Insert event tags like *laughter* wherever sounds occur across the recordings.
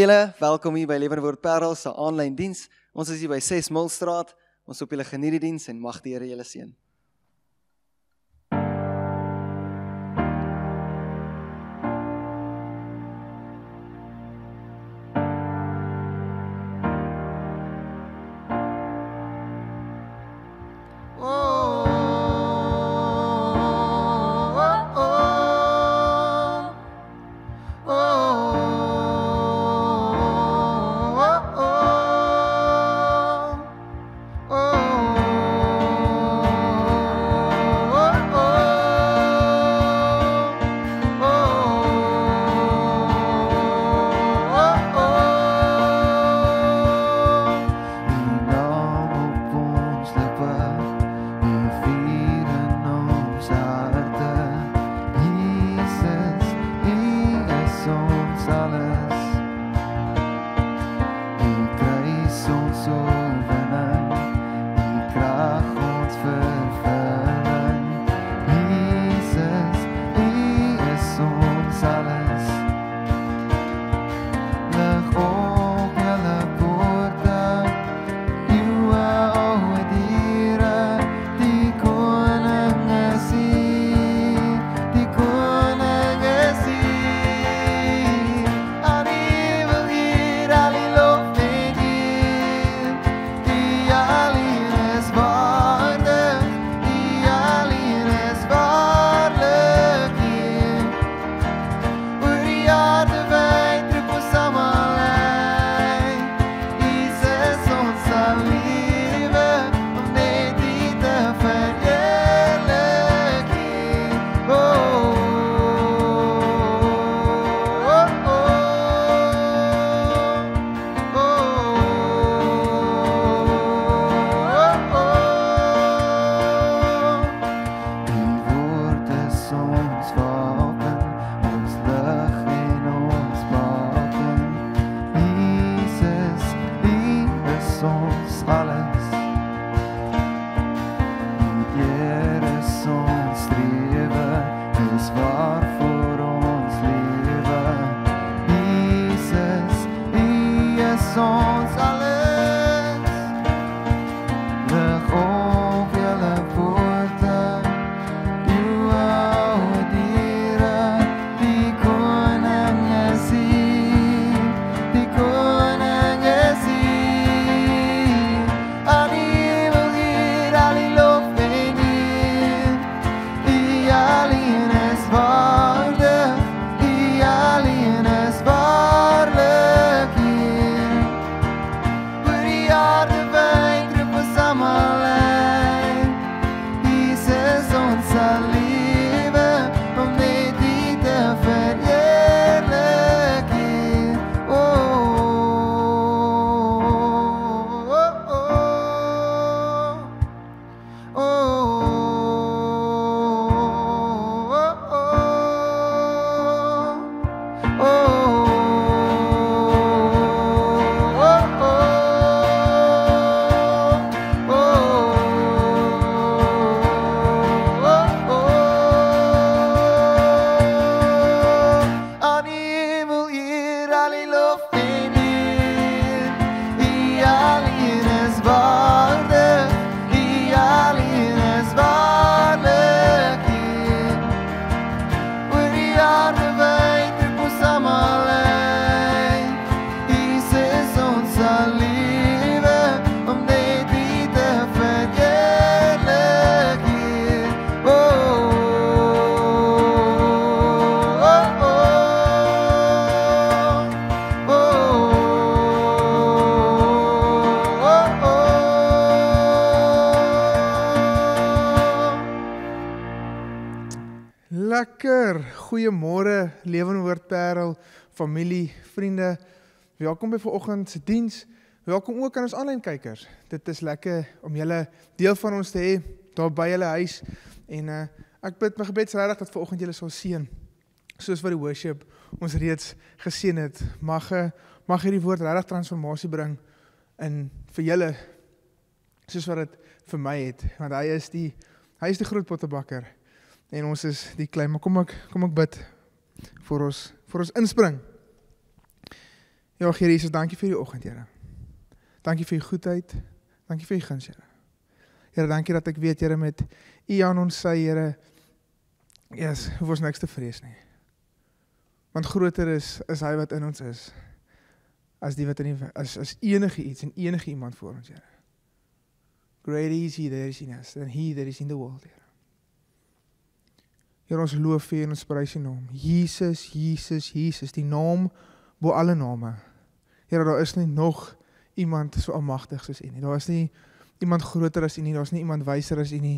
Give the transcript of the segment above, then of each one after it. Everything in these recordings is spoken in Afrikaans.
julle, welkom hier by Lewenwoord Parel se aanlyn diens. Ons is hier by 6 Milstraat. Ons hoop julle geniet die diens en mag die Here julle seën. familie, vriende. Welkom by vanoggend se diens. Welkom ook aan ons aanlyn kykers. Dit is lekker om julle deel van ons te hê daar by julle huis en uh, ek bid my gebed is regtig dat vanoggend julle sal seën soos wat die worship ons reeds geseën het. Mag eh, mag hierdie woord regtig transformasie bring in vir julle soos wat dit vir my het want hy is die hy is die groot pottebakker en ons is die klein maar kom ek kom ek bid vir ons vir ons inspring. Ja, Here Jesus, dankie vir die oggend, Here. Dankie vir u goedheid. Dankie vir u guns, Here. Here, dankie dat ek weet, Here, met u aan ons sy, Here, is hoef ons niks te vrees nie. Want groter is is hy wat in ons is as die wat in die as as enige iets en enige iemand voor ons, Here. Great is he that is in us, and he that is in the world. Here. Here ons loof U en ons prys U naam. Jesus, Jesus, Jesus, die naam bo alle name. Here, daar is nie nog iemand so almagtig soos U nie. Daar is nie iemand groter as U nie. Daar's nie iemand wyser as U nie.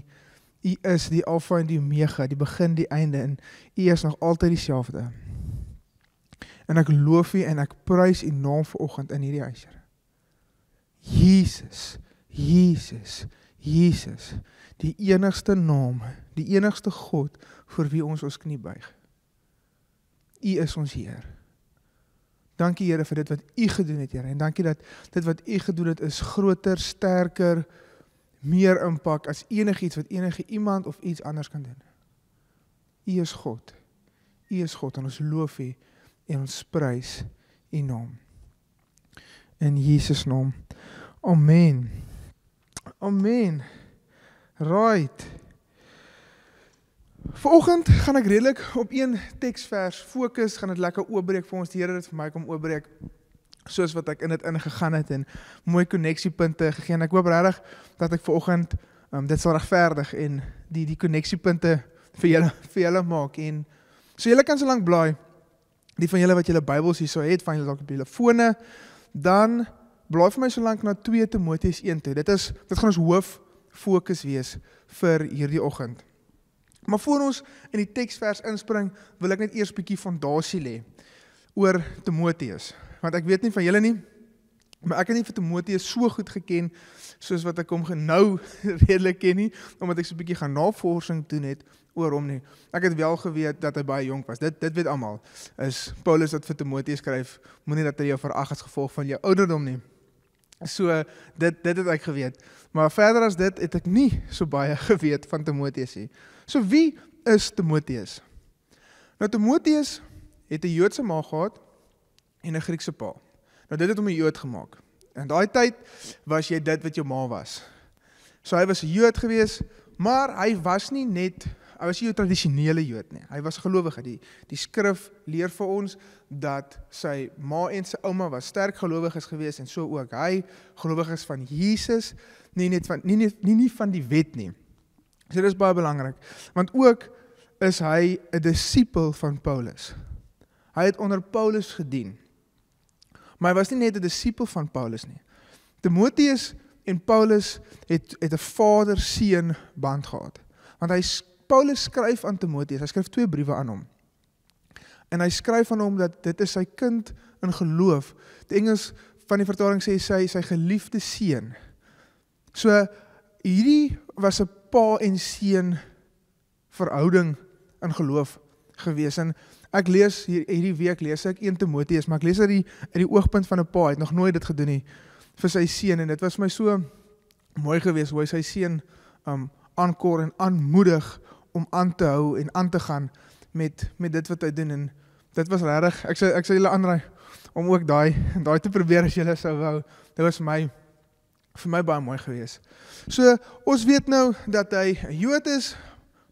U is die Alfa en die Omega, die begin, die einde en U is nog altyd dieselfde. En ek loof U en ek prys U naam vanoggend in hierdie huis, Here. Jesus, Jesus, Jesus, die enigste naam, die enigste God voor wie ons ons knie buig. U is ons Heer. Dankie Here vir dit wat U gedoen het, Here, en dankie dat dit wat U gedoen het is groter, sterker, meer impak as enigiets wat enige iemand of iets anders kan doen. U is God. U is God en ons loof U en ons prys U naam. In Jesus naam. Amen. Amen. Right. Vanoggend gaan ek redelik op een teksvers fokus, gaan dit lekker oopbreek vir ons. Die Here het vir my kom oopbreek soos wat ek in dit ingegaan het en mooi koneksiepunte gegee en ek hoop regtig dat ek vanoggend um, dit sal regverdig en die die koneksiepunte vir julle vir julle maak en so julle kan so lank blaai die van julle wat julle Bybels hierso het, van julle dalk op julle fone, dan blaai vir my so lank na 2 Timoteus 1 toe. Dit is dit gaan ons hoof fokus wees vir hierdie oggend. Maar voor ons in die teksvers inspring, wil ek net eers 'n bietjie fondasie lê oor Timoteus, want ek weet nie van julle nie, maar ek het nie vir Timoteus so goed geken soos wat ek hom genou *laughs* redelik ken nie, omdat ek so 'n bietjie gaan navorsing doen het oor hom nie. Ek het wel geweet dat hy baie jonk was. Dit dit weet almal. Is Paulus wat vir Timoteus skryf, moenie dat hy jou verag as gevolg van jou ouderdom nie. So eh, dit dit het ek geweet. Maar verder as dit het ek nie so baie *laughs* geweet van Timoteus nie. So wie is Timoteus? Nou Timoteus het 'n Joodse ma gehad en 'n Griekse pa. Nou dit het hom 'n Jood gemaak. En daai tyd was jy dit wat jou ma was. So hy was 'n Jood gewees, maar hy was nie net hy was nie 'n tradisionele Jood nie. Hy was gelowige. Die die skrif leer vir ons dat sy ma en sy ouma was sterk gelowiges geweest en so ook hy gelowiges van Jesus, nie net van nie net nie, nie van die wet nie. So dis baie belangrik. Want ook is hy 'n disipel van Paulus. Hy het onder Paulus gedien. Maar hy was nie net 'n disipel van Paulus nie. Timoteus en Paulus het het 'n vader-seun band gehad. Want hy Paulus skryf aan Timoteus, hy skryf twee briewe aan hom. En hy skryf aan hom dat dit is sy kind in geloof. Die Engels van die vertaling sê sy sy geliefde seun. So hierdie was 'n pa en seun verhouding in geloof gewees en ek lees hier hierdie week lees ek 1 Timoteus, maar ek lees uit die uit die oogpunt van 'n pa, hy het nog nooit dit gedoen nie vir sy seun en dit was my so mooi gewees hoe hy sy seun um aankor en aanmoedig om aan te hou en aan te gaan met met dit wat hy doen en dit was regtig ek sê ek sê julle aanraai om ook daai daai te probeer as julle sou wou dit was my vir my baie mooi geweest. So ons weet nou dat hy 'n Jood is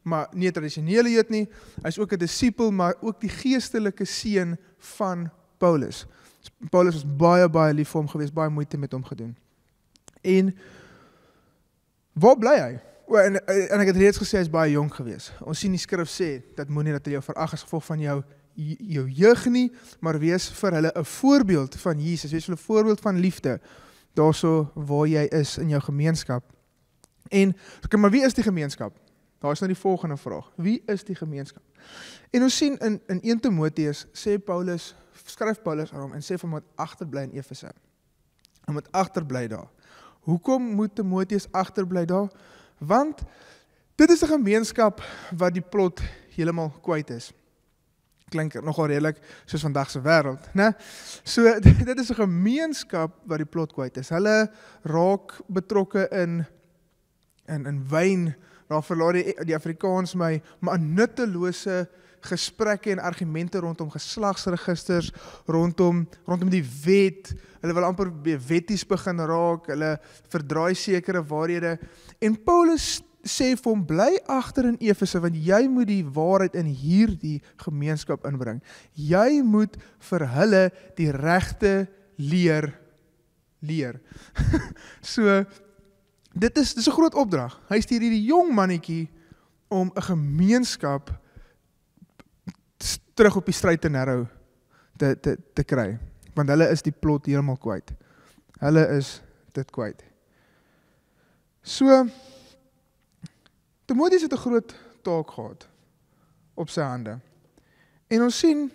maar nie tradisionele Jood nie. Hy's ook 'n disipel maar ook die geestelike seun van Paulus. Paulus was baie baie lief vir hom geweest, baie moeite met hom gedoen. En waar bly hy? Well, en eh, en ek het reeds gesê hy's baie jonk geweest. Ons sien die skrif sê dat moenie dat hulle jou verag as gevolg van jou jou jeug nie, maar wees vir hulle 'n voorbeeld van Jesus, wees vir hulle 'n voorbeeld van liefde. Daarso waar jy is in jou gemeenskap. En ek maar wie is die gemeenskap? Daar is nou die volgende vraag. Wie is die gemeenskap? En ons sien in in 1 Timoteus sê Paulus skryf Paulus aan hom en sê vir hom om agterbly in Efese. Om agterbly daar. Hoekom moet Timoteus agterbly daar? Want dit is 'n gemeenskap wat die plot heeltemal kwyt is. Klink nogal redelik soos vandag se wêreld, né? So *laughs* dit is 'n gemeenskap wat die plot kwyt is. Hulle raak betrokke in in in wyn, daar verlaat die, die Afrikaans my, maar nuttelose gesprekke en argumente rondom geslagsregisters, rondom rondom die wet. Hulle wil amper wetties begin raak, hulle verdraai sekere waarhede. En Paulus sê vir hom bly agter in Efese want jy moet die waarheid in hierdie gemeenskap inbring. Jy moet vir hulle die regte leer leer. *laughs* so dit is dis 'n groot opdrag. Hy stuur hierdie jong mannetjie om 'n gemeenskap terug op die stryd te narrow te te te kry want hulle is die plot heeltemal kwyt. Hulle is dit kwyt. So Timoteus het 'n groot taak gehad op sy hande. En ons sien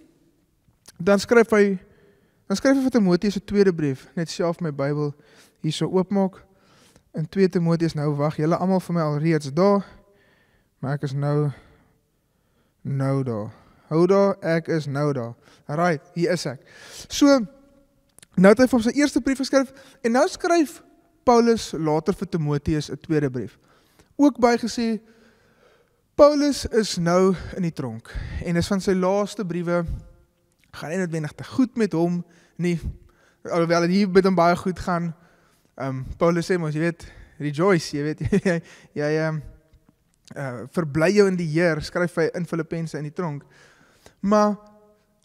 dan skryf hy dan skryf hy vir Timoteus 'n tweede brief, net self my Bybel hierso oopmaak in 2 Timoteus nou wag julle almal vir my alreeds daar. Maar ek is nou nou daar. Hou daar, ek is nou daar. Right, hier is ek. So nou het hy van sy eerste brief geskryf en nou skryf Paulus later vir Timoteus 'n tweede brief. Ook bygesê Paulus is nou in die tronk en is van sy laaste briewe gaan dit netwendig te goed met hom nie alhoewel dit hier met hom baie goed gaan. Um Paulus sê mos jy weet rejoice jy weet *laughs* jy ja ja um, ehm, uh, eh, verbly jou in die Here skryf hy in Filippense in die tronk. Maar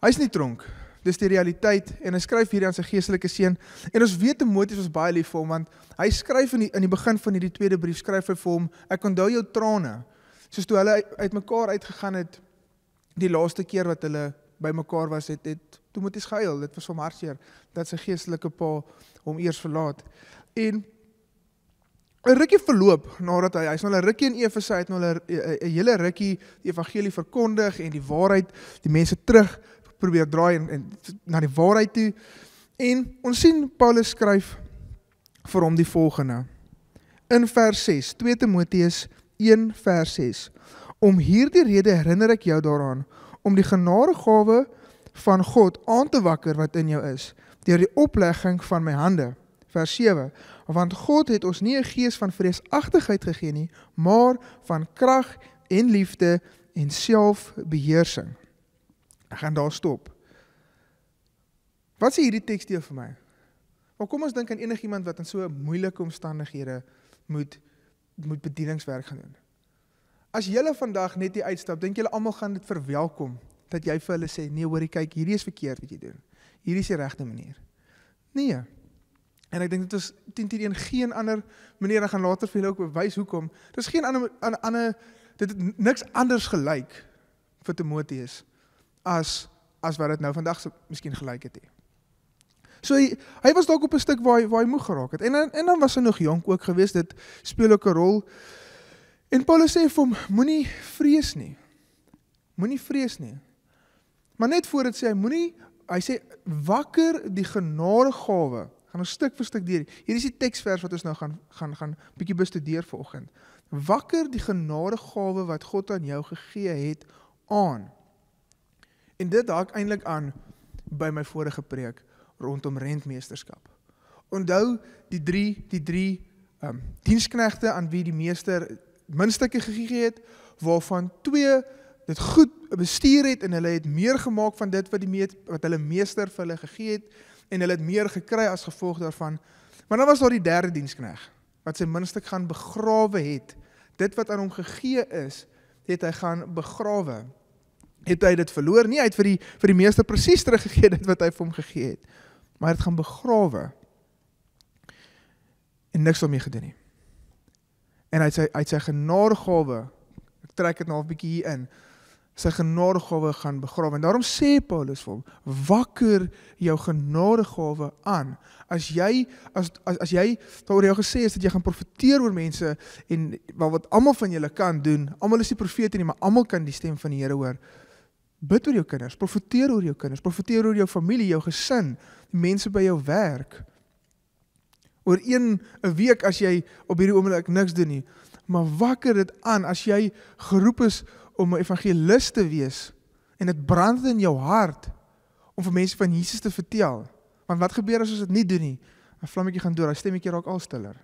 hy's nie tronk. Dis die realiteit en hy skryf hier aan sy geestelike seun en ons weet Timoteus was baie lief vir hom want hy skryf in die, in die begin van hierdie tweede brief skryf hy vir hom ek onthou jou trane soos toe hulle uitmekaar uit uitgegaan het die laaste keer wat hulle bymekaar was het het Timoteus gehuil dit was hom hartseer dat sy geestelike pa hom eers verlaat en 'n rukkie verloop nadat hy hy's nou 'n rukkie in Efese, hy het nou 'n hele rukkie die evangelie verkondig en die waarheid die mense terug probeer draai en, en na die waarheid toe. En ons sien Paulus skryf vir hom die volgende. In vers 6, 2 Timoteus 1 vers 6. Om hierdie rede herinner ek jou daaraan om die genadegawe van God aan te wakker wat in jou is deur die oplegging van my hande. Vers 7 want God het ons nie 'n gees van vreesagtigheid gegee nie, maar van krag en liefde en selfbeheersing. Ek gaan daar stop. Wat sê hierdie teks teenoor vir my? Maar kom ons dink aan enigiemand wat in so moeilike omstandighede moet moet bedieningswerk gaan doen. As jy hulle vandag net hier uitstap, dink jy almal gaan dit verwelkom dat jy vir hulle sê nee, hoor jy kyk, hierdie is verkeerd wat jy doen. Hierdie is die regte manier. Nee. Ja. En ek dink dit is 101 geen ander manier ek gaan later vir julle ook bewys hoekom. Dis geen ander aan ander dit het niks anders gelyk vir Timoteus as as wat dit nou vandag se so, miskien gelyk het. He. So hy, hy was dalk op 'n stuk waar hy waar hy moeg geraak het. En en dan was hy nog jonk ook geweest. Dit speel ook 'n rol. En Paulus sê vir hom moenie vrees nie. Moenie vrees nie. Maar net voor dit sê hy moenie hy sê wakker die genadegawe gaan ons stuk vir stuk deur. Hier is die teksvers wat ons nou gaan gaan gaan bietjie bestudeer vanoggend. Wakker die genadegawe wat God aan jou gegee het aan. En dit dalk eintlik aan by my vorige preek rondom rentmeesterskap. Onthou die 3 die 3 ehm um, diensknegte aan wie die meester minstukke gegee het waarvan 2 dit goed bestuur het en hulle het meer gemaak van dit wat die meet, wat hulle meester vir hulle gegee het en hulle het meer gekry as gevolg daarvan. Maar dan was daar die derde dienskneg wat sy minste gaan begrawe het. Dit wat aan hom gegee is, het hy gaan begrawe. Het hy dit verloor? Nee, hy het vir die vir die meester presies teruggegee dit wat hy vir hom gegee het. Maar dit gaan begrawe. En niks daarmee gedoen nie. En hy sê hy sê genadegawe. Ek trek dit nou 'n bietjie hier in sy genadegawe gaan begrawe. En daarom sê Paulus vir hom: "Wakker jou genadegawe aan. As jy as as, as jy daaroor jou gesê is dat jy gaan profeteer oor mense en wat wat almal van julle kan doen. Almal is nie profete nie, maar almal kan die stem van die Here hoor. Bid oor jou kinders, profeteer oor jou kinders, profeteer oor jou familie, jou gesin, die mense by jou werk. Oor een 'n week as jy op hierdie oomblik niks doen nie, maar wakker dit aan as jy geroep is om 'n evangelis te wees en dit brand in jou hart om vir mense van Jesus te vertel. Want wat gebeur as ons dit nie doen nie? 'n Vlammetjie gaan dood, daai stemmetjie raak al stiller,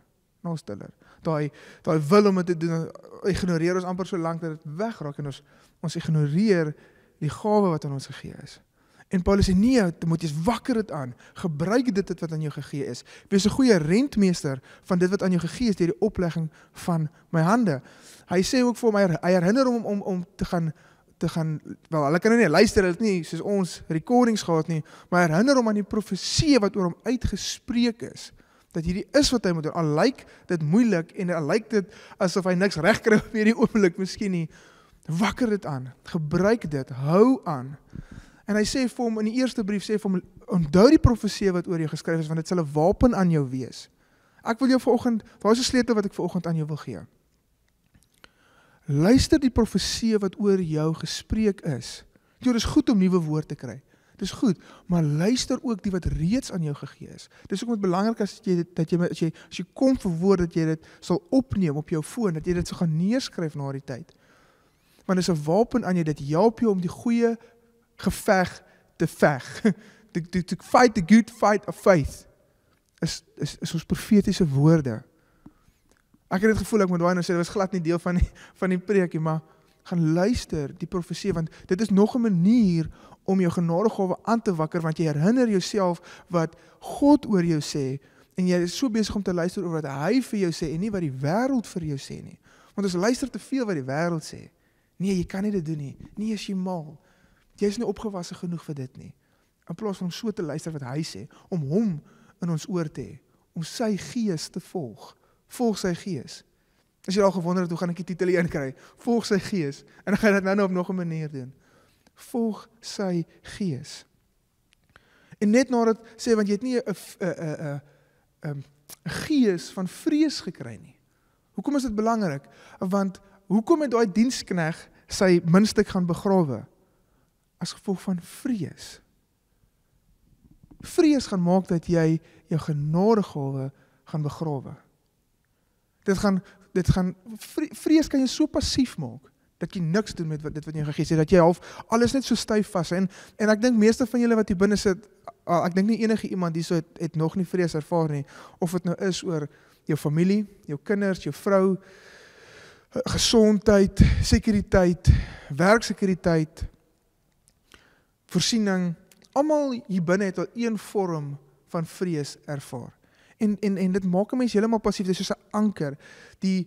al stiller. Daai daai wil om dit te doen, ignoreer ons amper so lank dat dit wegraak en ons ons ignoreer die gawe wat aan ons gegee is. En Paulus sê nee, Timoteus, wakker dit aan. Gebruik dit wat aan jou gegee is. Wees 'n goeie rentmeester van dit wat aan jou gegee is deur die oplegging van my hande. Hy sê ook vir my hy herinner hom om om om te gaan te gaan wel hulle kan nou nie luister hulle het nie soos ons recordings gehad nie maar herinner hom aan die profeseë wat oor hom uitgespreek is dat hierdie is wat hy moet doen al lyk dit moeilik en al lyk dit asof hy niks reg kry op hierdie oomblik miskien nie wakker dit aan gebruik dit hou aan En hy sê vir hom in die eerste brief sê vir hom onthou die profeseë wat oor jou geskryf is want dit sal 'n wapen aan jou wees. Ek wil jou vanoggend, waar's die sleutel wat ek vanoggend aan jou wil gee? Luister die profeseë wat oor jou gespreek is. Jy is goed om nuwe woorde te kry. Dis goed, maar luister ook die wat reeds aan jou gegee is. Dis ook met belangrik as jy dit dat jy as jy as jy kom vir woord dat jy dit sal opneem op jou foon, dat jy dit sou gaan neerskryf na die tyd. Want dis 'n wapen aan jou dat help jou om die goeie geveg te veg. To, to, to fight the good fight of faith. Is is is ons profetiese woorde. Ek het dit gevoel ek moet daai nou sê, dit was glad nie deel van die, *laughs* van die preekie, maar gaan luister die profesie want dit is nog 'n manier om jou genadegawe aan te wakker want jy herinner jouself wat God oor jou sê en jy is so besig om te luister oor wat hy vir jou sê en nie wat die wêreld vir jou sê nie. Want as jy luister te veel wat die wêreld sê, nee, jy kan nie dit doen nie. Nee, as jy mal jy's nie opgewasse genoeg vir dit nie. In plaas van om so te luister wat hy sê, om hom in ons oor te hê, om sy gees te volg, volg sy gees. As jy al gewonder het hoe gaan ek die titel een kry? Volg sy gees en gaan dit nou-nou op nog 'n manier doen. Volg sy gees. En net nadat sê want jy het nie 'n 'n 'n 'n gees van vrees gekry nie. Hoekom is dit belangrik? Want hoekom het daai dienskneg sy minstuk gaan begrawe? as gevolg van vrees. Vrees gaan maak dat jy jou genadegawe gaan begrawe. Dit gaan dit gaan vrees kan jou so passief maak dat jy niks doen met wat dit wat jy gegee het dat jy half alles net so styf vas en en ek dink meeste van julle wat hier binne sit ek dink nie enige iemand hierso het, het nog nie vrees ervaar nie of dit nou is oor jou familie, jou kinders, jou vrou gesondheid, sekuriteit, werksekuriteit, voorsiening. Almal hier binne het al een vorm van vrees ervaar. En en en dit maak 'n mens heeltemal passief, dis soos 'n anker. Die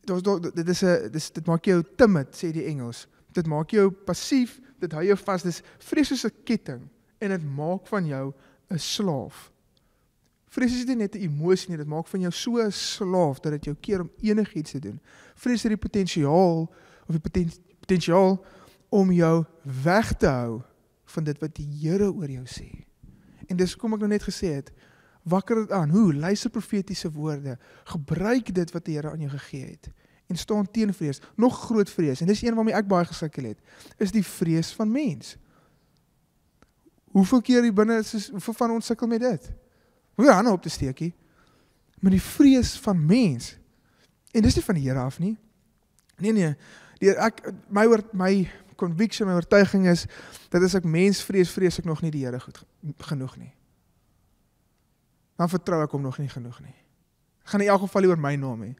daar's daar dit is 'n dis dit maak jou timid sê die Engels. Dit maak jou passief, dit hou jou vas, dis vrees soos 'n ketting en dit maak van jou 'n slaaf. Vrees is nie net 'n emosie nie, dit maak van jou so 'n slaaf dat dit jou keer om enigiets te doen. Vrees het die potensiaal of die poten, potensiaal om jou weg te hou van dit wat die Here oor jou sê. En dis kom ek nou net gesê het, wakker dit aan. Hoe luister profetiese woorde? Gebruik dit wat die Here aan jou gegee het en staan teen vrees. Nog groot vrees en dis een waarmee ek baie gesukkel het, is die vrees van mens. Hoeveel keer hier binne is hoeveel van ons sukkel met dit? Hoe hande op te steekie? Met die vrees van mens. En dis nie van die Here af nie. Nee nee. Die ek my oor my conviction, my oortuiging is dat as ek mens vrees, vrees ek nog nie die Here goed genoeg nie. Dan vertrou ek hom nog nie genoeg nie. Ek gaan in elk geval oor my naam hê.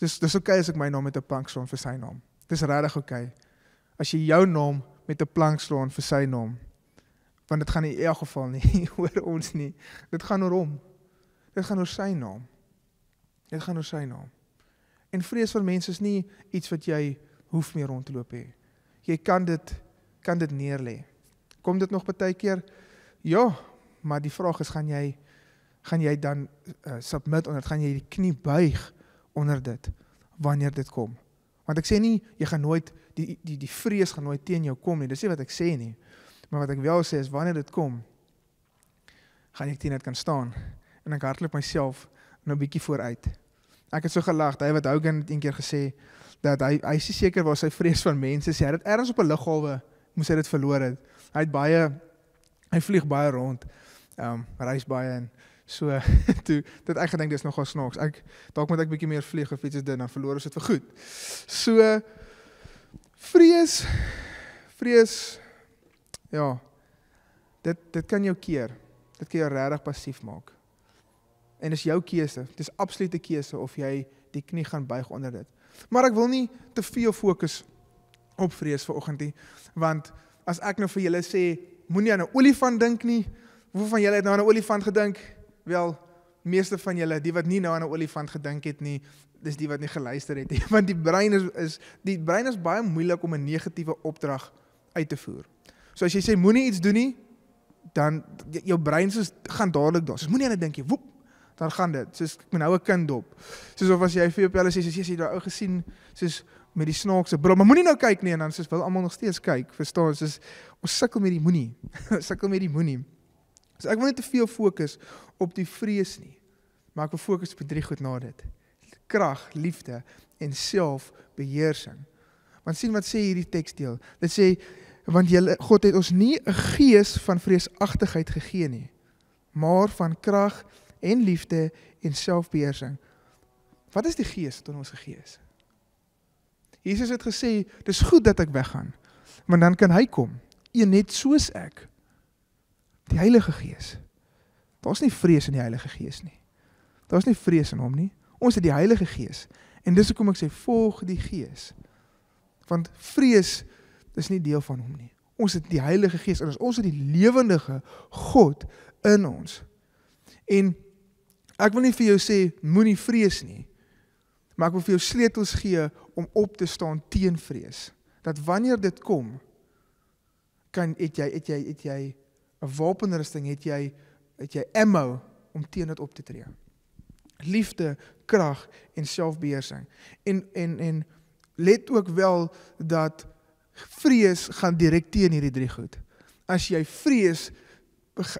Dis dis oukei okay as ek my naam met 'n plank slaan vir sy naam. Dis regtig oukei. Okay as jy jou naam met 'n plank slaan vir sy naam. Want dit gaan in elk geval nie *laughs* oor ons nie. Dit gaan oor hom. Dit gaan oor sy naam. Dit gaan oor sy naam. En vrees vir mense is nie iets wat jy hoef meer rond te loop hê jy kan dit kan dit neerlê. Kom dit nog baie keer? Ja, maar die vraag is gaan jy gaan jy dan uh, submit onder dit? Gaan jy die knie buig onder dit wanneer dit kom? Want ek sê nie jy gaan nooit die die die vrees gaan nooit teen jou kom nie. Dis nie wat ek sê nie. Maar wat ek wel sê is wanneer dit kom, gaan ek teen dit kan staan en ek hardloop myself nou 'n bietjie vooruit. Ek het so gelag, David Hogan het eendag gesê dat hy hy is seker was sy vrees van mense sê hy het ergens op 'n lughawe moes hy dit verloor het. Hy het baie hy vlieg baie rond. Ehm um, reis baie en so *laughs* toe dit ek gedink dis nogal snaaks. Ek dalk moet ek bietjie meer vlieg of iets doen dan verloor ons dit vir goed. So vrees vrees ja dit dit kan jou keer. Dit kan jou regtig passief maak. En dis jou keuse. Dis absolute keuse of jy die knie gaan buig onder dit. Maar ek wil nie te veel fokus op vrees vanoggend nie, want as ek nou vir julle sê moenie aan 'n olifant dink nie, hoeveel van julle het nou aan 'n olifant gedink? Wel, meeste van julle, die wat nie nou aan 'n olifant gedink het nie, dis die wat nie geluister het nie, *laughs* want die brein is is die brein is baie moeilik om 'n negatiewe opdrag uit te voer. So as jy sê moenie iets doen nie, dan jou brein se gaan dadelik daar. So moenie aan dit dink nie. Woep, dan gaan dit. Soos ek moet nou 'n kind dop. Soos of as jy vir jou pelle sê soos jy sien daai ou gesien soos met die snaakse bril, maar moenie nou kyk nie en dan soos wil almal nog steeds kyk, verstaan? Soos ons sukkel met die moenie. *laughs* sukkel met die moenie. So ek wil net te veel fokus op die vrees nie. Maar ek wil fokus op drie goed na dit. Krag, liefde en selfbeheersing. Want sien wat sê hierdie teksdeel. Dit sê want julle God het ons nie 'n gees van vreesagtigheid gegee nie, maar van krag en liefde en selfbeheersing. Wat is die gees wat ons gegee is? Jesus het gesê, "Dis goed dat ek weggaan, want dan kan hy kom, een net soos ek." Die Heilige Gees. Daar's nie vrees in die Heilige Gees nie. Daar's nie vrees in hom nie. Ons het die Heilige Gees. En dis hoekom ek sê volg die Gees. Want vrees is nie deel van hom nie. Ons het die Heilige Gees en ons het die lewendige God in ons. En Ek wil nie vir jou sê moenie vrees nie. Maar ek wil vir jou sleutels gee om op te staan teen vrees. Dat wanneer dit kom kan het jy het jy het jy 'n wapenrusting, het jy het jy ammo om teen dit op te tree. Liefde, krag en selfbeheersing. En en en let ook wel dat vrees gaan direk teen hierdie drie goed. As jy vrees,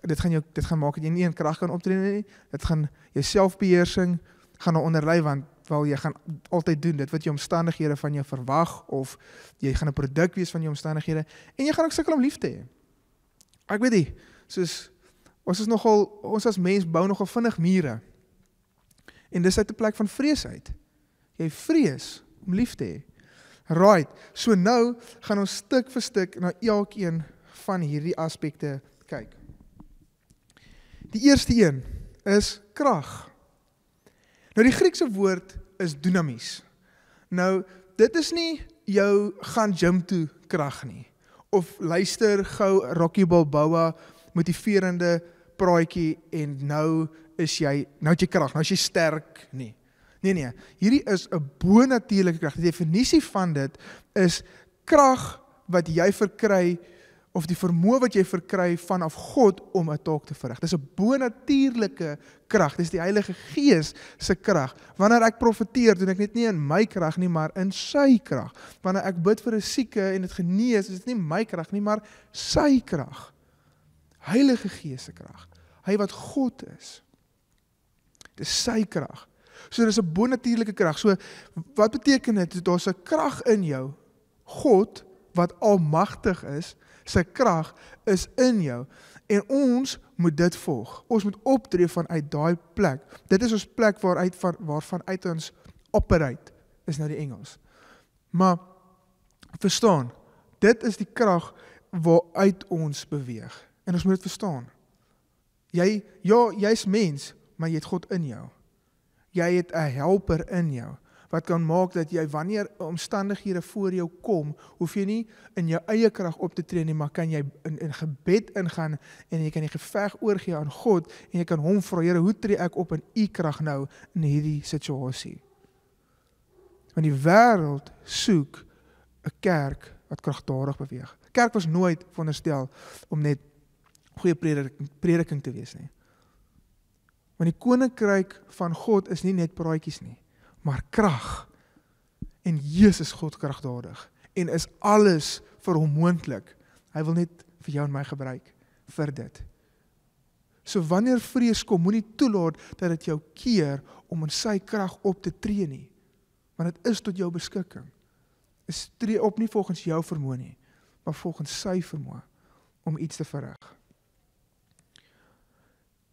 dit gaan jou dit gaan maak dat jy nie in krag kan optree nie. Dit gaan jou selfbeheersing gaan nou onderlei want wel jy gaan altyd doen dit wat jou omstandighede van jou verwag of jy gaan 'n produk wees van jou omstandighede en jy gaan ook sukkel om lief te hê. Ek weet dit. Soos ons is nogal ons as mens bou nogal vinnig mure. En dis uit 'n plek van vrees uit. Jy vrees om lief te hê. Right. So nou gaan ons stuk vir stuk na elkeen van hierdie aspekte kyk. Die eerste een is krag. Nou die Griekse woord is dynamis. Nou dit is nie jou gaan gym toe krag nie of luister gou Rocky Balboa motiverende praatjie en nou is jy nou het jy krag, nou as jy sterk nie. Nee nee, hierdie is 'n bonatuurlike krag. Die definisie van dit is krag wat jy verkry of die vermoë wat jy verkry vanaf God om 'n taak te verrig. Dis 'n bonatuurlike krag. Dis die Heilige Gees se krag. Wanneer ek profeteer, doen ek dit nie in my krag nie, maar in sy krag. Wanneer ek bid vir 'n sieke en dit genees, is dit nie my krag nie, maar sy krag. Heilige Gees se krag. Hy wat God is. Dis sy krag. So dis 'n bonatuurlike krag. So wat beteken dit? Daar's 'n krag in jou. God wat almagtig is sy krag is in jou en ons moet dit volg. Ons moet optree vanuit daai plek. Dit is ons plek waaruit van waarvan uit ons operate is nou die Engels. Maar verstaan, dit is die krag waaruit ons beweeg en ons moet dit verstaan. Jy ja, jy's mens, maar jy het God in jou. Jy het 'n helper in jou wat kan maak dat jy wanneer omstandighede voor jou kom, hoef jy nie in jou eie krag op te tree nie, maar kan jy in in gebed ingaan en jy kan die geveg oorgee aan God en jy kan hom vra, Here, hoe tree ek op in u krag nou in hierdie situasie? Want die wêreld soek 'n kerk wat kragtadig beweeg. Kerk was nooit veronderstel om net goeie prediking prediking te wees nie. Want die koninkryk van God is nie net praatjies nie maar krag. En Jesus God kragdadig en is alles vir hom moontlik. Hy wil net vir jou en my gebruik vir dit. So wanneer vrees kom, moenie toelaat dat dit jou keer om in sy krag op te tree nie. Want dit is tot jou beskikking. Is tree op nie volgens jou vermoë nie, maar volgens sy vermoë om iets te verrig.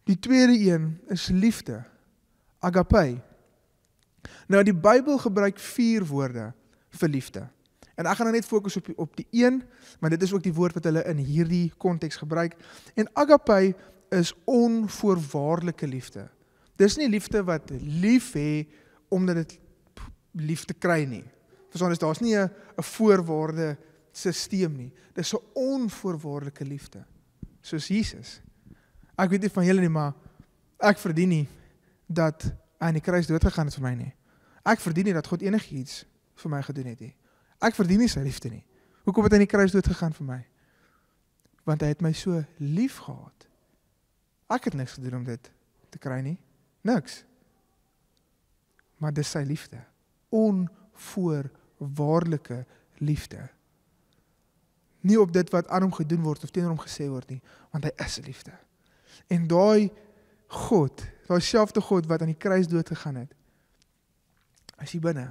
Die tweede een is liefde. Agape. Nou die Bybel gebruik vier woorde vir liefde. En ek gaan nou net fokus op op die een, maar dit is ook die woord wat hulle in hierdie konteks gebruik. En agape is onvoorwaardelike liefde. Dis nie liefde wat lief hê omdat dit liefde kry nie. Verstaan jy, daar's nie 'n 'n voorwaarde stelsel nie. Dis 'n onvoorwaardelike liefde soos Jesus. Ek weet nie van julle nie, maar ek verdien nie dat aan die kruis doodgegaan het vir my nie. Ek verdien nie dat God enigiets vir my gedoen het nie. Ek verdien nie sy liefde nie. Hoekom het hy aan die kruis doodgegaan vir my? Want hy het my so lief gehad. Ek het niks gedoen om dit te kry nie. Niks. Maar dis sy liefde. Onvoorwaardelike liefde. Nie op dit wat aan hom gedoen word of teenoor hom gesê word nie, want hy is liefde. En daai God daai selfde God wat aan die kruis dood gegaan het. As jy binne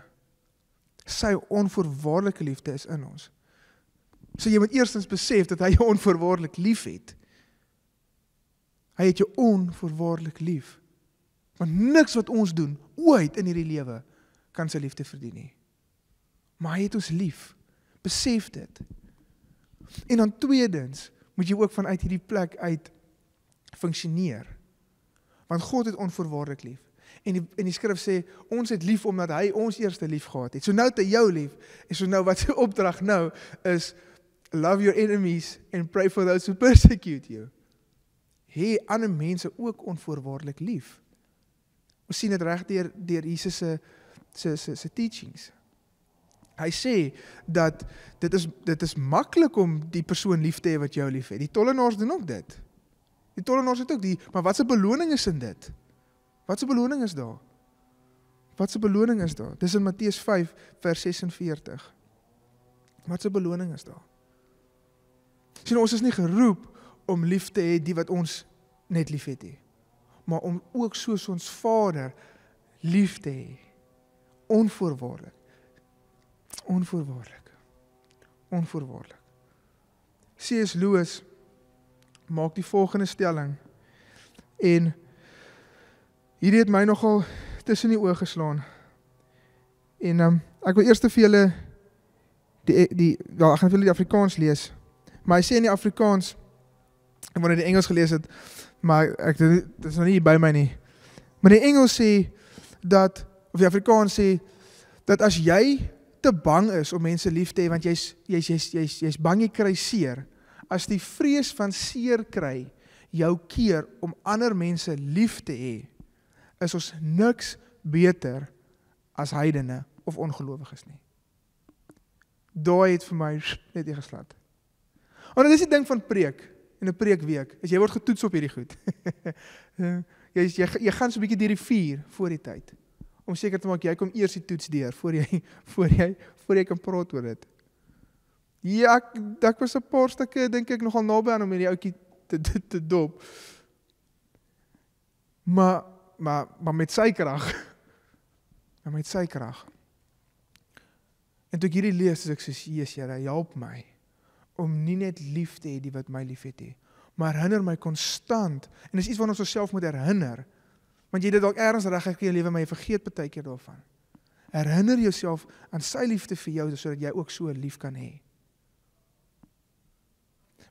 sy onvoorwaardelike liefde is in ons. So jy moet eerstens besef dat hy jou onvoorwaardelik liefhet. Hy het jou onvoorwaardelik lief. Want niks wat ons doen ooit in hierdie lewe kan sy liefde verdien nie. Maar hy het ons lief. Besef dit. En dan tweedens, moet jy ook vanuit hierdie plek uit funksioneer want God het onvoorwaardelik lief. En die en die skrif sê ons het lief omdat hy ons eerste lief gehad het. So nou te jou lief en so nou wat se *laughs* opdrag nou is love your enemies and pray for those who persecute you. Hê ander mense ook onvoorwaardelik lief. Ons sien dit reg deur deur Jesus se se se se teachings. Hy sê dat dit is dit is maklik om die persoon lief te hê wat jou lief het. Die tollenaars doen ook dit. Die tollenaars het ook die, maar wat se beloning is in dit? Wat se beloning is daar? Wat se beloning is daar? Dis in Matteus 5 vers 46. Wat se beloning is daar? Sien ons is nie geroep om lief te hê die wat ons net liefhet nie, maar om ook soos ons Vader lief te hê. Onvoorwaardelik. Onvoorwaardelik. Onvoorwaardelik. C.S. Lewis maak die volgende stelling. En hierdie het my nogal tussen die oë geslaan. En ehm um, ek wil eers te vir julle die e, die ja, ek gaan vir julle die Afrikaans lees. Maar hy sê in die Afrikaans en wanneer die Engels gelees het, maar ek dit is nog nie by my nie. Maar die Engels sê dat of die Afrikaans sê dat as jy te bang is om mense lief te hê want jy's jy's jy's jy's jy bang jy kry seer as die vrees van seer kry jou keer om ander mense lief te hê, is ons niks beter as heidene of ongelowiges nie. Daai het vir my net ingeslaan. Want dit is die ding van preek en 'n preekweek. As jy word getoets op hierdie goed. *laughs* jy jy jy gaan so 'n bietjie deur die vuur voor die tyd om seker te maak jy kom eers die toets deur voor jy *laughs* voor jy voor jy kan praat oor dit. Ja, ek ek was 'n paar stukke dink ek nogal naby aan om hierdie ouetjie te, te te dop. Maar maar maar met sy krag. Maar met sy krag. En toe ek hierdie lees, as ek sê, "Jesus, Here, help my om nie net lief te hê die wat my liefhet nie, maar herinner my konstant." En dis iets waarna ons osself moet herinner. Want jy dit dalk ergens reg ek in jou lewe my vergeet baie keer daarvan. Herinner jouself aan sy liefde vir jou sodat jy ook so lief kan hê.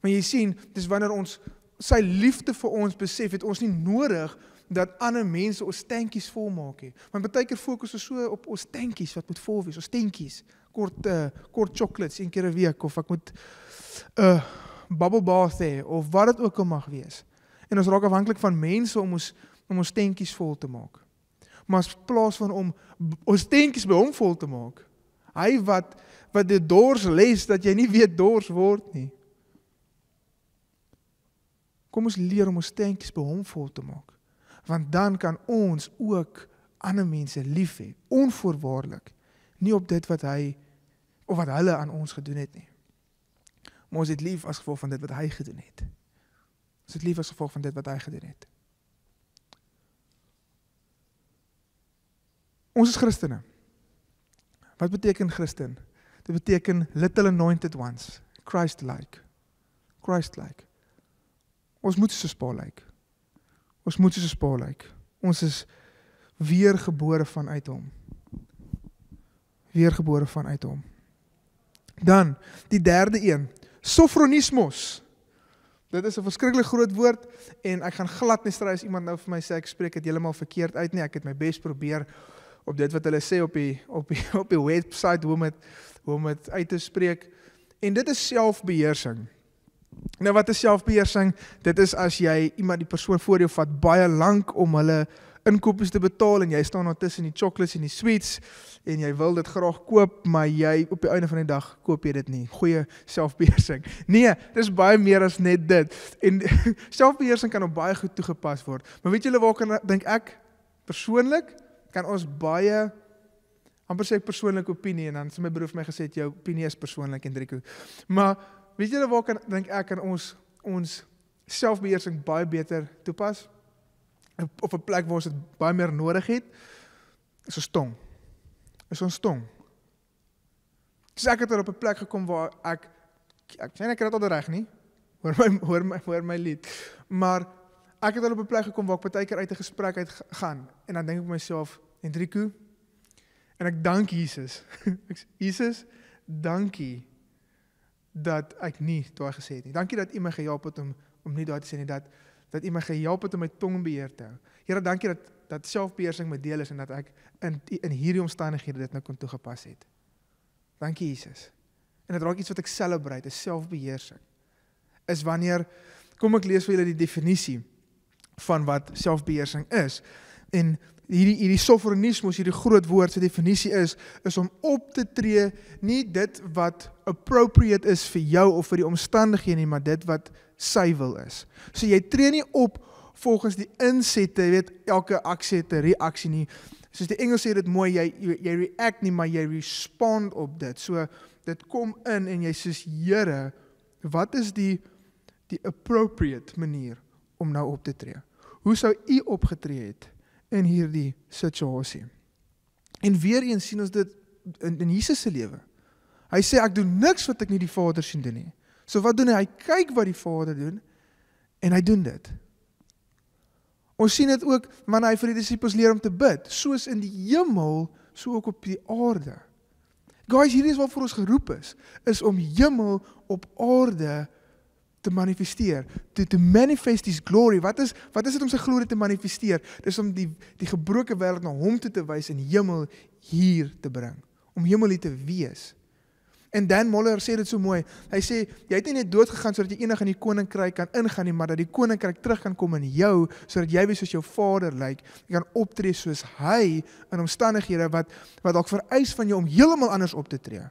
Maar jy sien, dis wanneer ons sy liefde vir ons besef het, ons nie nodig dat ander mense ons tentjies vol maak nie. Want baie keer fokus ons so op ons tentjies wat moet vol wees, ons tentjies, kort uh, kort chocolates een keer 'n week of ek moet 'n uh, eh, bubble bath hê of wat dit ook al mag wees. En ons raak afhanklik van mense om ons om ons tentjies vol te maak. Maar in plaas van om ons tentjies by hom vol te maak, hy wat wat dit dors les dat jy nie weet dors word nie. Kom ons leer om ons tentjies by hom vol te maak. Want dan kan ons ook ander mense lief hê, onvoorwaardelik, nie op dit wat hy of wat hulle aan ons gedoen het nie. Maar ons het lief as gevolg van dit wat hy gedoen het. Ons het lief as gevolg van dit wat hy gedoen het. Ons is Christene. Wat beteken Christen? Dit beteken little anointed ones, Christ-like. Christ-like. Ons moet soos 'n pa lyk. Ons moet soos 'n pa lyk. Ons is weergebore vanuit hom. Weergebore vanuit hom. Dan die derde een, sofronismos. Dit is 'n verskriklik groot woord en ek gaan glad nie strys iemand nou vir my sê ek spreek dit heeltemal verkeerd uit nie. Ek het my bes probeer op dit wat hulle sê op die op die op die webwerf hoe om dit hoe om dit uit te spreek. En dit is selfbeheersing. Nou wat is selfbeheersing? Dit is as jy iemand die persoon voor jou vat baie lank om hulle inkopies te betaal en jy staan daar tussen die chocolates en die sweets en jy wil dit graag koop, maar jy op die einde van die dag koop jy dit nie. Goeie selfbeheersing. *laughs* Nee, dis baie meer as net dit. En *laughs* selfbeheersing kan op baie goed toegepas word. Maar weet julle waar kan dink ek persoonlik kan ons baie amper sê ek persoonlike opinie en dan sê my broer vir my gesê jy opinie is persoonlik Hendriko. Maar weet julle waar kan dink ek kan ons ons selfbeheersing baie beter toepas? Op 'n plek waar ons dit baie meer nodig het. Is ons tong. Is ons tong. Dis ek het er op 'n plek gekom waar ek ek sien ek het dit reg nie. Hoor my hoor my hoor my lied. Maar ek het er op 'n plek gekom waar ek baie keer uit 'n gesprek uit gaan en dan dink ek myself Hendriku en ek dank Jesus. *laughs* Ek sê Jesus, dankie dat ek nie daai gesê het nie. Dankie dat U my gehelp het om om nie daai te sê nie dat dat U my gehelp het om my tong beheer te hou. Here, dankie dat dat selfbeheersing my deel is en dat ek in in hierdie omstandighede dit nou kon toegepas het. Dankie Jesus. En dit raak iets wat ek selebreit, is selfbeheersing. Is wanneer kom ek lees vir julle die definisie van wat selfbeheersing is. En hierdie hierdie sofronismus, hierdie groot woord se definisie is is om op te tree nie dit wat appropriate is vir jou of vir die omstandighede nie, maar dit wat sy wil is. So jy tree nie op volgens die insette, jy weet elke aksie het 'n reaksie nie. Soos die Engels sê dit mooi, jy jy react nie, maar jy respond op dit. So dit kom in en jy sê Here, wat is die die appropriate manier om nou op te tree? Hoe sou u opgetree het? in hierdie situasie. En weer eens sien ons dit in in Jesus se lewe. Hy sê ek doen niks wat ek nie die Vader sien doen nie. So wat doen hy? Hy kyk wat die Vader doen en hy doen dit. Ons sien dit ook wanneer hy vir die disippels leer om te bid, soos in die hemel, so ook op die aarde. Guys, hierdie is waarvoor ons geroep is, is om hemel op aarde te te manifesteer, to to manifest his glory. Wat is wat is dit om sy glorie te manifesteer? Dis om die die gebroke wêreld na hom toe te wys en hemel hier te bring. Om hemel hier te wees. En Dan Moller sê dit so mooi. Hy sê jy het nie net dood gegaan sodat jy eendag in die koninkryk kan ingaan nie, maar dat die koninkryk terug kan kom in jou sodat jy weer soos jou vader lyk. Like, jy kan optree soos hy in omstandighede wat wat dalk vereis van jou om heeltemal anders op te tree.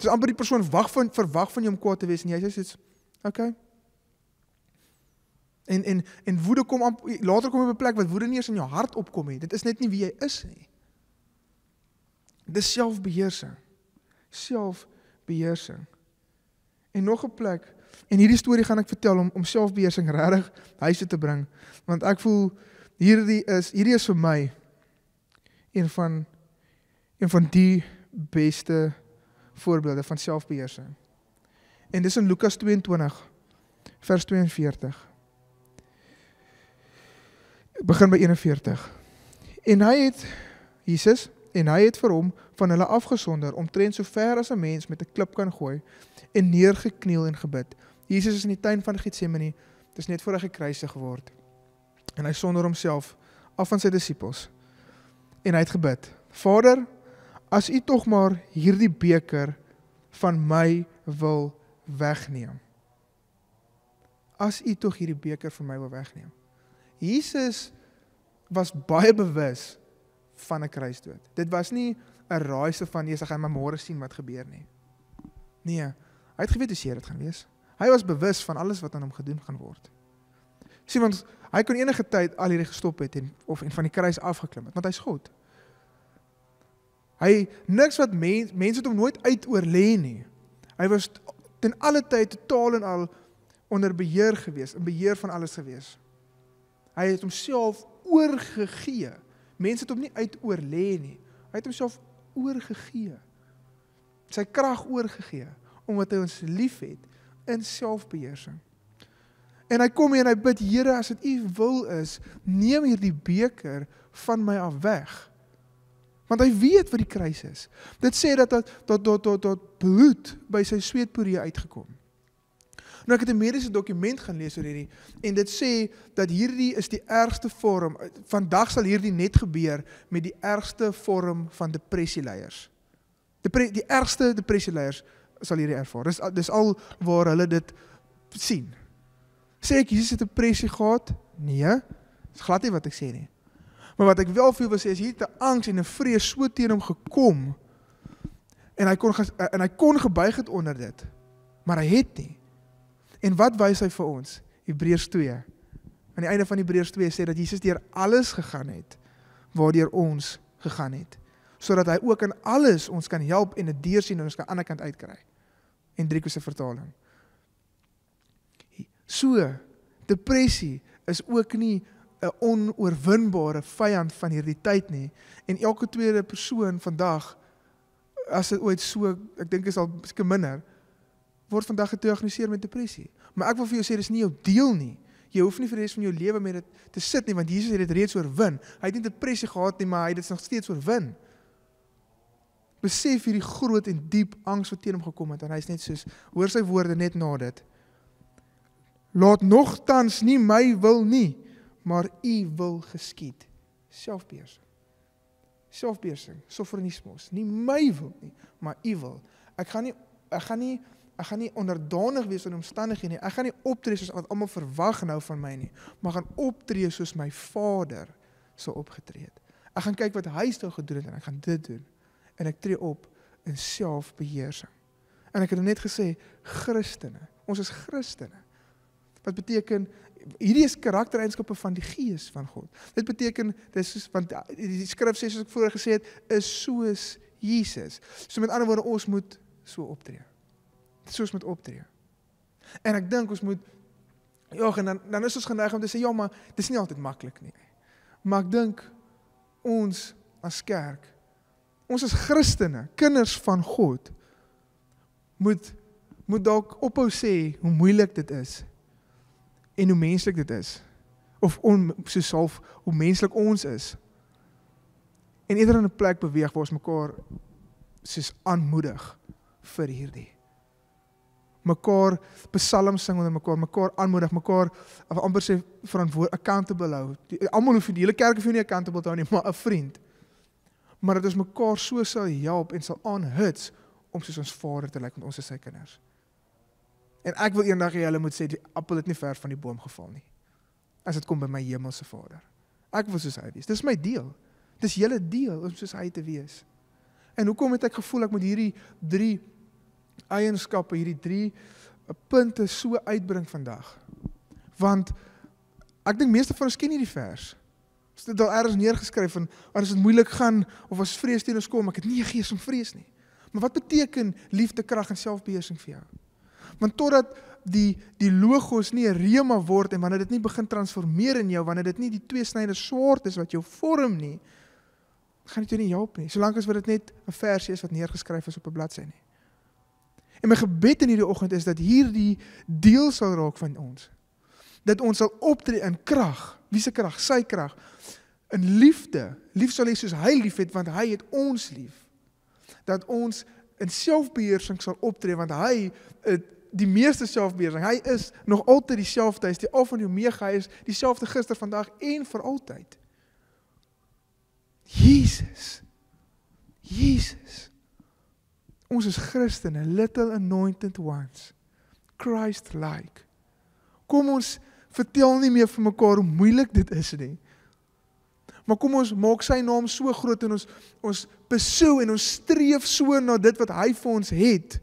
Dis amper die persoon wag van verwag van jou om kwaad te wees en jy sê dit's OK. En en en woede kom amp, later kom op 'n plek wat woede nie eens in jou hart opkom nie. Dit is net nie wie jy is nie. Dis selfbeheersing. Selfbeheersing. En nog 'n plek en hierdie storie gaan ek vertel om om selfbeheersing regtig huis toe te bring want ek voel hierdie is hierdie is vir my een van een van die beste voorbeelde van selfbeheersing. En dis in Lukas 22 vers 42. Begin by 41. En hy het Jesus en hy het vir hom van hulle afgesonder om tren so ver as 'n mens met 'n klip kan gooi en neergekniel en gebid. Jesus is in die tuin van Getsemane. Dit is net voor hy gekruisig word. En hy sonder homself af van sy disippels en hy het gebid. Vader, as U tog maar hierdie beker van my wil wegneem. As u tog hierdie beker vir my wil wegneem. Jesus was baie bewus van 'n kruisdood. Dit was nie 'n raaisel van Jesus gaan my môre sien wat gebeur nie. Nee, hy het geweet hoe seer dit gaan wees. Hy was bewus van alles wat aan hom gedoen gaan word. Sien ons hy kon enige tyd al hierdie gestop het en of en van die kruis afgeklim het, want hy's God. Hy niks wat mense mense het hom nooit uit oor lê nie. Hy was ten alle tyd totaal en al onder beheer gewees, in beheer van alles gewees. Hy het homself oorgegee. Mense het hom nie uit oorlê nie. Hy het homself oorgegee. Sy krag oorgegee omdat hy ons liefhet in selfbeheersing. En hy kom hier en hy bid, Here, as dit U wil is, neem hierdie beker van my af weg. Want hy weet wat die kruis is. Dit sê dat dat tot tot tot tot bloed by sy sweetporie uitgekom. Nou ek het 'n mediese dokument gaan lees oor hierdie en dit sê dat hierdie is die ergste vorm vandag sal hierdie net gebeur met die ergste vorm van depressie leiers. Depre, die ergste depressie leiers sal hierdie ervaar. Dis dis al waar hulle dit sien. Sê ek Jesus het depressie gehad? Nee. Dis glad nie wat ek sê nie. Maar wat ek wel voel was is hier te angs en 'n vrees so teen hom gekom. En hy kon en hy kon gebuig het onder dit. Maar hy het nie. En wat wys hy vir ons? Hebreërs 2. Aan die einde van Hebreërs 2 sê dat Jesus deur alles gegaan het waardeur ons gegaan het sodat hy ook in alles ons kan help en 'n deur sien en ons kan aan die ander kant uitkry. En Driko se vertaling. So depressie is ook nie 'n onoorwinbare vyand van hierdie tyd nie en elke tweede persoon vandag as dit ooit so ek dink is al seker minder word vandag gediagnoseer met depressie. Maar ek wil vir jou sê dis nie jou deel nie. Jy hoef nie vir die res van jou lewe met dit te sit nie want Jesus het dit reeds oorwin. Hy het nie depressie gehad nie, maar hy het dit nog steeds oorwin. Besef hierdie groot en diep angs wat teen hom gekom het en hy's net soos hoor sy woorde net na dit. Laat nogtans nie my wil nie maar u wil geskied selfbeheersing selfbeheersing sofronismos nie my wil nie maar u wil ek gaan nie ek gaan nie ek gaan nie onderdanig wees aan omstandighede nie ek gaan nie optree soos wat almal verwag nou van my nie maar gaan optree soos my vader sou opgetree het ek gaan kyk wat hy sou gedoen het en ek gaan dit doen en ek tree op in selfbeheersing en ek het nou net gesê christene ons is christene wat beteken hierdie is karaktereienskappe van die gees van God. Dit beteken dis soos want die skrif sê soos ek vroeër gesê het, is soos Jesus. So met ander woorde ons moet so optree. Soos moet optree. En ek dink ons moet ja, en dan dan is ons geneig om te sê ja, maar dis nie altyd maklik nie. Maar ek dink ons as kerk, ons as Christene, kinders van God moet moet dalk ophou sê hoe moeilik dit is en hoe menslik dit is. Of on, soos self hoe menslik ons is. En eerder in 'n plek beweeg waar ons mekaar soos aanmoedig vir hierdie mekaar psalm sing onder mekaar, mekaar aanmoedig, mekaar of amper sê verantwoord accountable hou. Almal hoef nie die hele kerk hoef nie accountable te hou nie, maar 'n vriend. Maar dit is mekaar so sal help en sal aanhuts om soos ons Vader te lyk like, met ons as sy kinders. En ek wil eendag hê hulle moet sê die appel het nie ver van die boom geval nie. As dit kom by my hemelse Vader. Ek wil soos hy wees. Dis my deel. Dis julle deel om soos hy te wees. En hoekom het ek gevoel ek moet hierdie 3 eienskappe, hierdie 3 eh, punte so uitbring vandag? Want ek dink meeste van ons ken hierdie vers. Is dit al eers neergeskryf en as dit moeilik gaan of as vrees teen ons kom, ek het nie 'n gees om vrees nie. Maar wat beteken liefde, krag en selfbeheersing vir jou? want totdat die die logos nie 'n rema word en wanneer dit nie begin transformeer in jou wanneer dit nie die twee snyde swart is wat jou vorm nie gaan dit jou nie help nie solank as wat dit net 'n versie is wat neergeskryf is op 'n bladsy nie en my gebed in hierdie oggend is dat hierdie deel sal raak van ons dat ons sal optree in krag wie se krag sy krag in liefde lief sal hê soos hy lief het want hy het ons lief dat ons in selfbeheersing sal optree want hy het die meeste selfbeheersing. Hy is nog altyd dieselfde, hy is die Alfa en Omega, hy is dieselfde gister, vandag en vir altyd. Jesus. Jesus. Ons is Christene, little anointed ones. Christ like. Kom ons vertel nie meer vir mekaar hoe moeilik dit is nie. Maar kom ons maak sy naam so groot in ons ons besoek en ons streef so na dit wat hy vir ons het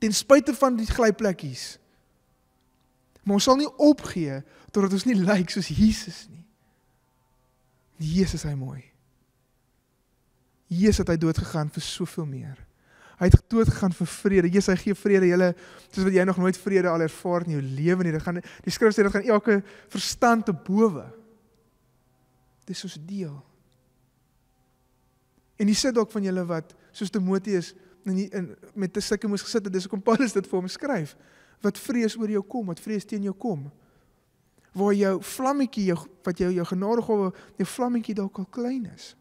ten spyte van die glyplekkies. Maar ons sal nie opgee totdat ons nie lyk like soos Jesus nie. Jesus hy mooi. Jesus het hy dood gegaan vir soveel meer. Hy het dood gegaan vir vrede. Jesus hy gee vrede hele soos wat jy nog nooit vrede al ervaar in jou lewe nie. Dit gaan die skrif sê dit gaan elke verstand te bowe. Dis ons deel. En jy sit dalk van julle wat soos Timoteus in, die, in met 'n sukkie moes gesit het. Dis hoekom Paulus dit vir hom skryf. Wat vrees oor jou kom, wat vrees teen jou kom. Waar jou vlammetjie jou wat jou jou genadegawe, jou vlammetjie dalk al klein is.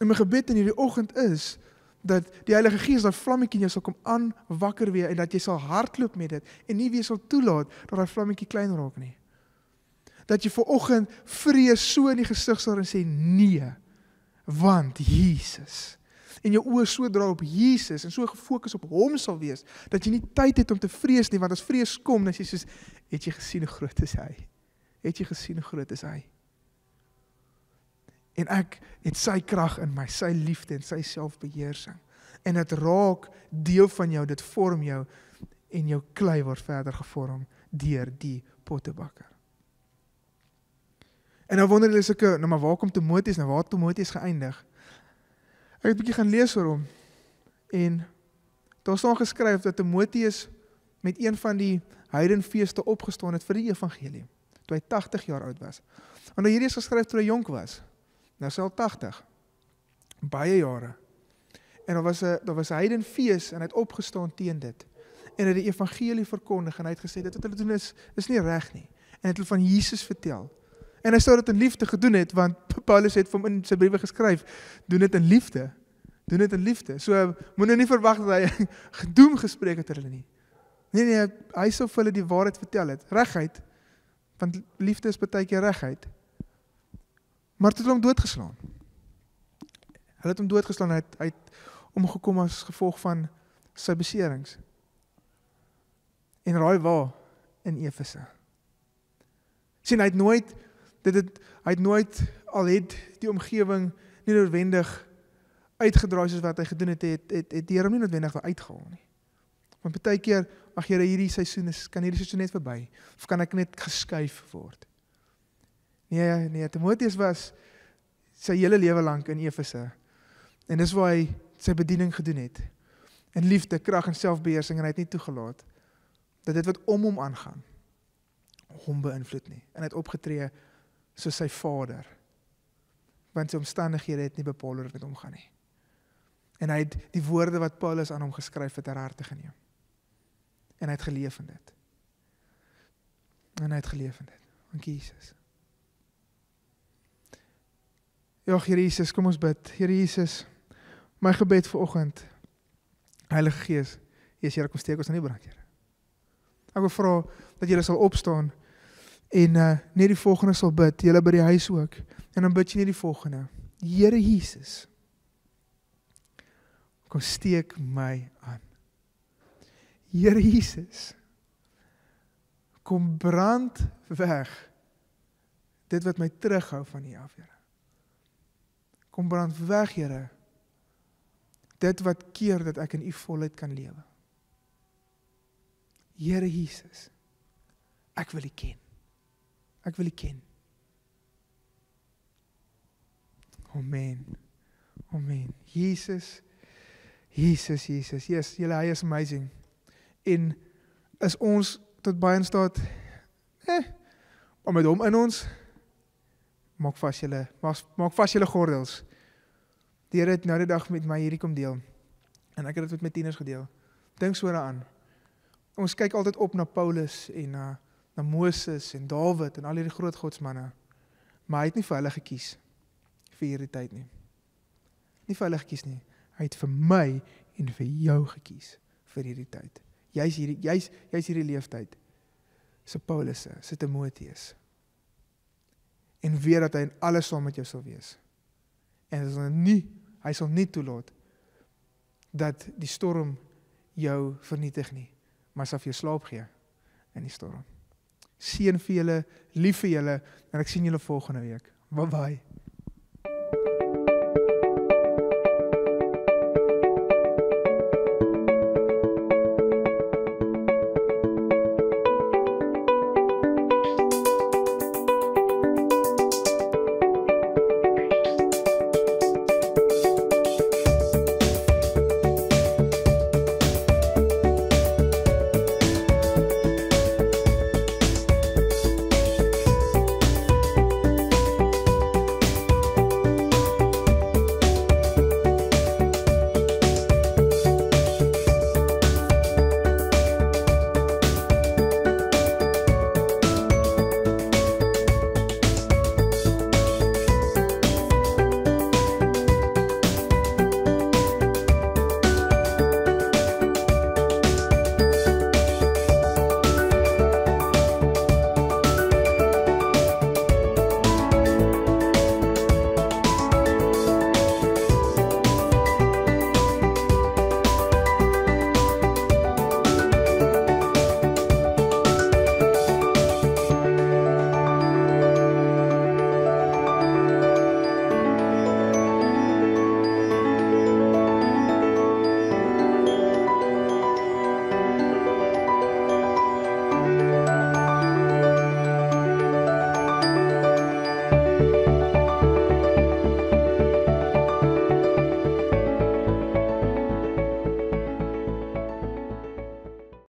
En my gebed in hierdie oggend is dat die Heilige Gees daai vlammetjie in jou sal kom aanwakker weer en dat jy sal hardloop met dit en nie weer sal toelaat dat daai vlammetjie klein raak nie. Dat jy ver oggend vrees so in die gesig sal en sê nee want Jesus en jou oë so dra op Jesus en so gefokus op hom sal wees dat jy nie tyd het om te vrees nie want as vrees kom dan sê jy soos het jy gesien hoe groot is hy het jy gesien hoe groot is hy en ek het sy krag in my sy liefde en sy selfbeheersing en dit raak deel van jou dit vorm jou en jou klei word verder gevorm deur die pottebakker En nou wonder hulle seker, nou maar waar kom Timoteus nou? Waar het Timoteus geëindig? Ek het 'n bietjie gaan lees oor hom. En daar staan geskryf dat Timoteus met een van die heidenfeeste opgestaan het vir die evangelie toe hy 80 jaar oud was. Want hierdie is geskryf toe hy jonk was. Nou sal 80 baie jare. En daar was 'n daar was 'n heidenfees en hy het opgestaan teen dit. En hy het die evangelie verkondig en hy het gesê dit wat hulle doen is is nie reg nie. En hy het hulle van Jesus vertel. En hy sou dit in liefde gedoen het want *laughs* Paulus het vir hom in sy briewe geskryf, doen dit in liefde. Doen dit in liefde. So moenie nou nie verwag dat hy *laughs* gedoem gespreek het oor hulle nie. Nee nee, hy sou vir hulle die waarheid vertel het, regheid. Want liefde is baie keer regheid. Maar dit het hom doodgeslaan. Hulle het hom doodgeslaan uit uit omgekom as gevolg van sy beserings. En raai waar? In Efese. sien hy het nooit dit het hy het nooit al het die omgewing nie noodwendig uitgedraai soos wat hy gedoen het het het, het die Here hom nie noodwendig wou uitgehaal nie. Want baie keer ag Here hierdie seisoen is kan hierdie seisoen net verby of kan ek net geskuif word. Nee nee Timoteus was sy hele lewe lank in Efese. En dis waar hy sy bediening gedoen het. In liefde, krag en selfbeheersing en hy het nie toegelaat dat dit wat om hom aangaan hom beïnvloed nie. En hy het opgetree soos sy vader want sy omstandighede het nie bepaal oor wat hom gaan nie en hy het die woorde wat Paulus aan hom geskryf het ter harte geneem en hy het geleef in dit en hy het geleef in dit want Jesus ja Here Jesus kom ons bid Here Jesus my gebed vir oggend Heilige Gees Jesus Here kom steek ons aan die brand Here ek wil vra dat jy sal opstaan en uh, net die volgende sal bid, julle by die huis ook. En dan bid jy net die volgende. Here Jesus. Kom steek my aan. Here Jesus. Kom brand weg dit wat my terughou van U af, Here. Kom brand weg, Here. Dit wat keer dat ek in U volheid kan lewe. Here Jesus. Ek wil U ken. Ek wil U ken. Amen. Amen. Jesus. Jesus, Jesus. Jesus, julle hy is amazing. En is ons tot baie in staat eh om met hom in ons maak vas julle maak, maak vas julle gordels. Deur dit nou die dag met my hierdie kom deel. En ek het dit met tieners gedeel. Dink so daaraan. Ons kyk altyd op na Paulus en na uh, na Moses en Dawid en al hierdie groot godsmanne. Maar hy het nie vir hulle gekies vir hierdie tyd nie. Nie vir hulle gekies nie. Hy het vir my en vir jou gekies vir hierdie tyd. Jy's hierdie jy's jy's hierdie leeftyd. Se Paulus se, se Timoteus. En weet dat hy in alles saam met jou sal wees. En as ons nie hy sal nie toelaat dat die storm jou vernietig nie, maar sal vir jou slaap gee in die storm seën vir julle, lief vir julle en ek sien julle volgende week. Bye bye.